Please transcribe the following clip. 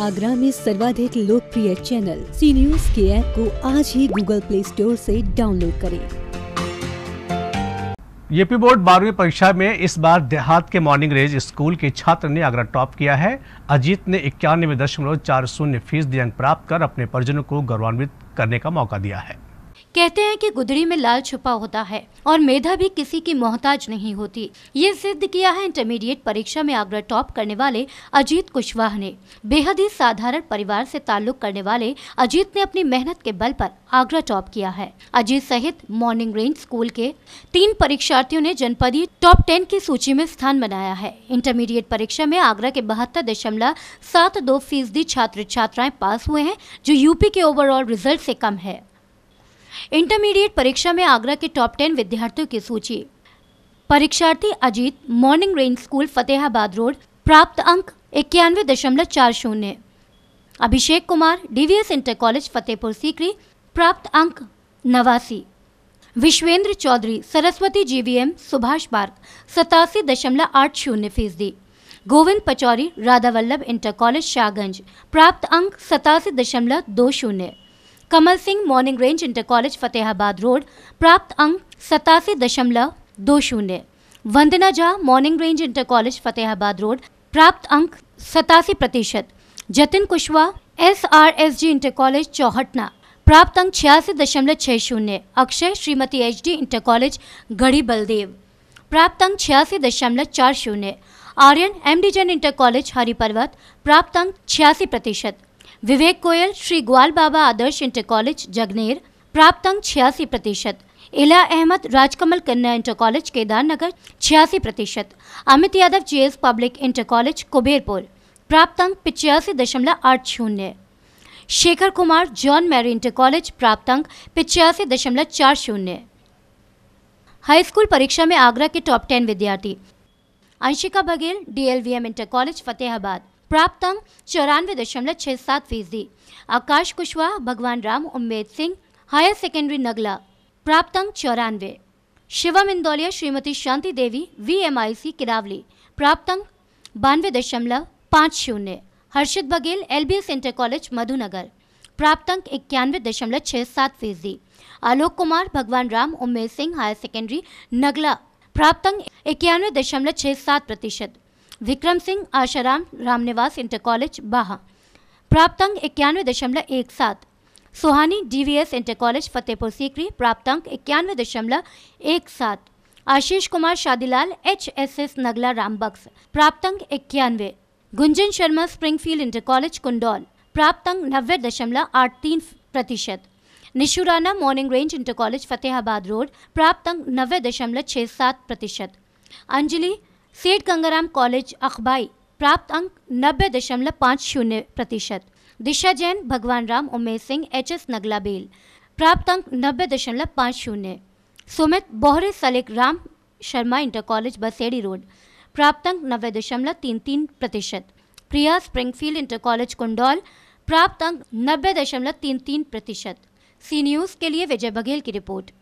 आगरा में सर्वाधिक लोकप्रिय चैनल सी न्यूज के ऐप को आज ही गूगल प्ले स्टोर से डाउनलोड करें यूपी बोर्ड बारहवीं परीक्षा में इस बार देहात के मॉर्निंग रेंज स्कूल के छात्र ने आगरा टॉप किया है अजीत ने इक्यानवे दशमलव चार शून्य फीसदी अंक प्राप्त कर अपने परिजनों को गौरवान्वित करने का मौका दिया है कहते हैं कि गुदड़ी में लाल छुपा होता है और मेधा भी किसी की मोहताज नहीं होती ये सिद्ध किया है इंटरमीडिएट परीक्षा में आगरा टॉप करने वाले अजीत कुशवाहा ने बेहद ही साधारण परिवार से ताल्लुक करने वाले अजीत ने अपनी मेहनत के बल पर आगरा टॉप किया है अजीत सहित मॉर्निंग रेंज स्कूल के तीन परीक्षार्थियों ने जनपदीय टॉप टेन की सूची में स्थान बनाया है इंटरमीडिएट परीक्षा में आगरा के बहत्तर दशमलव सात दो फीसदी छात्र छात्राएं पास हुए हैं जो यूपी के ओवरऑल रिजल्ट से कम है इंटरमीडिएट परीक्षा में आगरा के टॉप टेन विद्यार्थियों की सूची परीक्षार्थी Ajit morning rain school Fatehabad road प्राप्त अंक इक्यानवे दशमलव चार शून्य Abhishek Kumar DVS inter college Fatehpur Sikri प्राप्त अंक नवासी विश्वेंद्र चौधरी सरस्वती जीवीएम सुभाष पार्क सतासी दशमलव आठ शून्य फीसदी गोविंद पचौरी राधा वल्लभ इंटर कॉलेज शाहगंज प्राप्त अंक सतासी दशमलव दो शून्य Kamal Singh morning range inter college Fatehabad road प्राप्त अंक सतासी दशमलव दो शून्य Vandana Jha morning range inter college Fatehabad road प्राप्त अंक सतासी प्रतिशत Jatin Kushwaha S R S G inter college Chauhatna प्राप्त अंक छियासी दशमलव छः शून्य Akshay Shrimati H D inter college Garhi Baldev प्राप्त अंक छियासी दशमलव चार शून्य Aryan M D Jain inter college Hariparvat प्राप्त अंक छियासी प्रतिशत विवेक गोयल श्री ग्वाल बाबा आदर्श इंटर कॉलेज जगनेर प्राप्त अंक छियासी प्रतिशत इला अहमद राजकमल कन्या इंटर कॉलेज केदारनगर छियासी प्रतिशत Amit Yadav JS public inter college Kuberpur प्राप्त अंक पिचासी दशमलव आठ शून्य Shekhar Kumar John Mary inter college प्राप्त अंक पिचासी दशमलव चार शून्य हाई स्कूल परीक्षा में आगरा के टॉप टेन विद्यार्थी Anshika Baghel DLVM inter college Fatehabad प्राप्त अंक चौरानवे दशमलव छः सात फीसदी आकाश कुशवाहा भगवान राम उम्मेद सिंह हायर सेकेंडरी नगला प्राप्त अंक चौरानवे Shivam Indauliya Shrimati Shanti Devi V M I C Kiraoli प्राप्त अंक बानवे दशमलव पाँच शून्य Harshit Baghel L B S inter college Madhunagar प्राप्त अंक इक्यानवे दशमलव छः सात फीसदी आलोक कुमार भगवान राम उमेश सिंह हायर सेकेंडरी नगला प्राप्त अंक इक्यानवे दशमलव छः सात प्रतिशत विक्रम सिंह आशाराम रामनिवास इंटर कॉलेज बाहा प्राप्त अंक इक्यानवे दशमलव एक सात Suhani DVS inter college Fatehpur Sikri प्राप्त अंक इक्यानवे दशमलव एक सात Ashish Kumar Shadilal H S S Nagla Rambaks अंक इक्यानवे Gunjan Sharma Springfield inter college Kundaul अंक नब्बे दशमलव आठ तीन प्रतिशत Nishu Rana morning range inter college Fatehabad road प्राप्त अंक नब्बे दशमलव छः सात प्रतिशत अंजलि सेठ गंगाराम कॉलेज अखबाई प्राप्त अंक नब्बे दशमलव पाँच शून्य प्रतिशत दिशा जैन भगवान राम उमेश सिंह एच एस नगला बेल प्राप्त अंक नब्बे दशमलव पाँच शून्य Sumit Bohre Salek Ram Sharma inter college Basedi road प्राप्त अंक नब्बे दशमलव तीन तीन प्रतिशत Priya Springfield inter college Kundaul प्राप्त अंक नब्बे दशमलव तीन तीन प्रतिशत सी न्यूज़ के लिए विजय बघेल की रिपोर्ट